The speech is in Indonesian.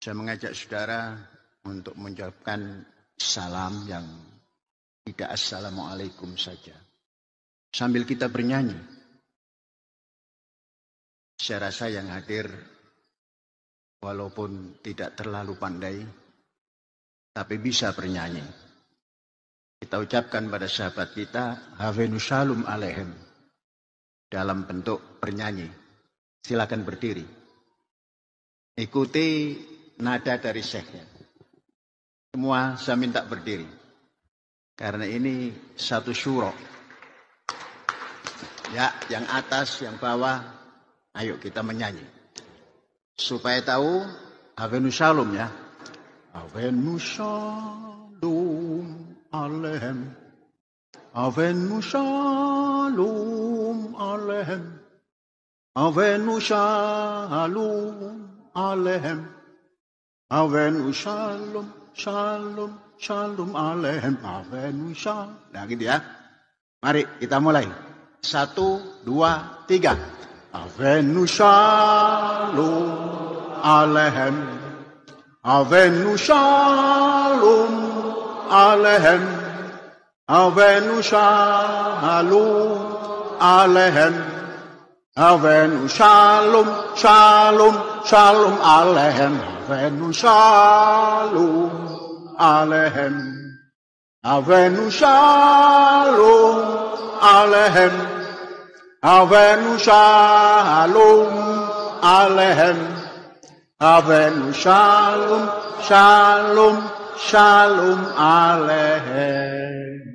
Saya mengajak saudara untuk menjawabkan salam yang tidak assalamualaikum saja. Sambil kita bernyanyi. Saya rasa yang hadir walaupun tidak terlalu pandai tapi bisa bernyanyi. Kita ucapkan pada sahabat kita Havenu Shalom Alehem dalam bentuk bernyanyi. Silakan berdiri. Ikuti nada dari syekhnya. Semua saya minta berdiri. Karena ini satu syuro. Ya, yang atas, yang bawah, ayo kita menyanyi. Supaya tahu, Avenu Shalom ya. Avenu Shalom Alehem. Avenu Shalom Alehem. Avenu Shalom Alehem. Avenu shalom, shalom, shalom alehem, avenu shalom. Nah gitu ya. Mari kita mulai. Satu, dua, tiga. Avenu shalom alehem, avenu shalom alehem, avenu shalom alehem. Avenu shalom, shalom, shalom alehem. Avenu shalom alehem. Avenu shalom alehem. Avenu shalom alehem. Avenu shalom, shalom, shalom alehem.